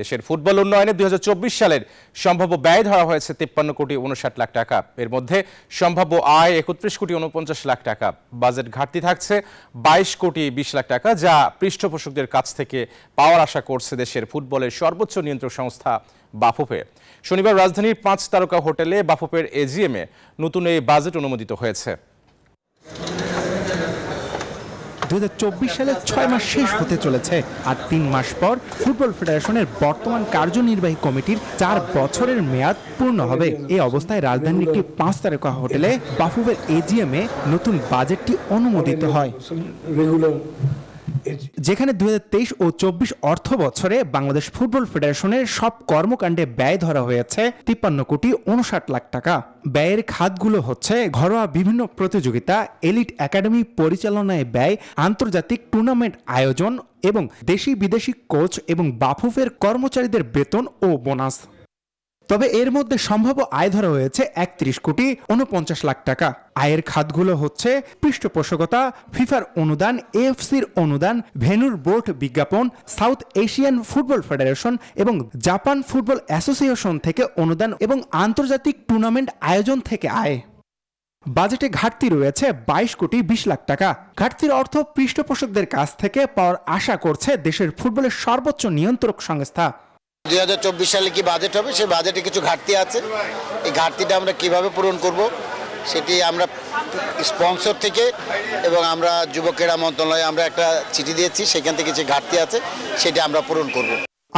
দেশের ফুটবল উন্নয়নে দুই সালের সম্ভাব্য ব্যয় ধরা হয়েছে তিপ্পান্ন কোটি উনষাট লাখ টাকা এর মধ্যে সম্ভাব্য আয় একত্রিশ কোটি উনপঞ্চাশ লাখ টাকা বাজেট ঘাটতি থাকছে বাইশ কোটি বিশ লাখ টাকা যা পৃষ্ঠপোষকদের কাছ থেকে পাওয়ার আশা করছে দেশের ফুটবলের সর্বোচ্চ নিয়ন্ত্রক সংস্থা বাফুফে শনিবার রাজধানীর পাঁচ তারকা হোটেলে বাফুফের এজিএমে নতুন এই বাজেট অনুমোদিত হয়েছে দু সালের ছয় মাস শেষ হতে চলেছে আর তিন মাস পর ফুটবল ফেডারেশনের বর্তমান কার্যনির্বাহী কমিটির চার বছরের মেয়াদ পূর্ণ হবে এই অবস্থায় রাজধানীর একটি পাঁচ তারকা হোটেলে বাফুবের এজিএমে নতুন বাজেটটি অনুমোদিত হয় যেখানে দুই ও চব্বিশ অর্থ বছরে বাংলাদেশ ফুটবল ফেডারেশনের সব কর্মকাণ্ডে ব্যয় ধরা হয়েছে তিপ্পান্ন কোটি উনষাট লাখ টাকা ব্যয়ের খাতগুলো হচ্ছে ঘরোয়া বিভিন্ন প্রতিযোগিতা এলিট একাডেমি পরিচালনায় ব্যয় আন্তর্জাতিক টুর্নামেন্ট আয়োজন এবং দেশি বিদেশি কোচ এবং বাফুফের কর্মচারীদের বেতন ও বোনাস তবে এর মধ্যে সম্ভাব্য আয় ধরা হয়েছে একত্রিশ কোটি উনপঞ্চাশ লাখ টাকা আয়ের খাতগুলো হচ্ছে পৃষ্ঠপোষকতা ফিফার অনুদান এফসির অনুদান ভেনুর বোর্ড বিজ্ঞাপন সাউথ এশিয়ান ফুটবল ফেডারেশন এবং জাপান ফুটবল অ্যাসোসিয়েশন থেকে অনুদান এবং আন্তর্জাতিক টুর্নামেন্ট আয়োজন থেকে আয় বাজেটে ঘাটতি রয়েছে বাইশ কোটি বিশ লাখ টাকা ঘাটতির অর্থ পৃষ্ঠপোষকদের কাছ থেকে পাওয়ার আশা করছে দেশের ফুটবলের সর্বোচ্চ নিয়ন্ত্রক সংস্থা দুই হাজার চব্বিশ সালে কি বাজেট হবে সেই বাজেটে কিছু ঘাটতি আছে এই ঘাটতিটা আমরা কিভাবে পূরণ করব সেটি আমরা স্পন্সর থেকে এবং আমরা যুবকেরা মন্ত্রণালয়ে আমরা একটা চিঠি দিয়েছি সেখান থেকে যে ঘাটতি আছে সেটি আমরা পূরণ করব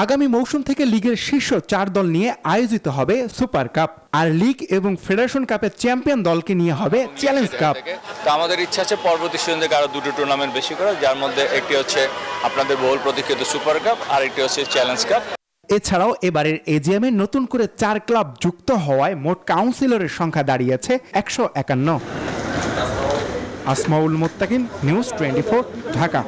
আগামী মৌসুম থেকে লিগের শীর্ষ চার দল নিয়ে আয়োজিত হবে সুপার কাপ আর লিগ এবং ফেডারেশন কাপের চ্যাম্পিয়ন দলকে নিয়ে হবে চ্যালেঞ্জ কাপ তো আমাদের ইচ্ছা আছে পরবর্তী সিজন থেকে আরো দুটো টুর্নামেন্ট বেশি করা যার মধ্যে একটি হচ্ছে আপনাদের বহুল প্রতীক্ষিত সুপার কাপ আর একটি হচ্ছে চ্যালেঞ্জ কাপ এছাড়াও এবারের এজিএমে নতুন করে চার ক্লাব যুক্ত হওয়ায় মোট কাউন্সিলরের সংখ্যা দাঁড়িয়েছে একশো একান্ন আসমাউল মোত্তাকিম নিউজ টোয়েন্টি ঢাকা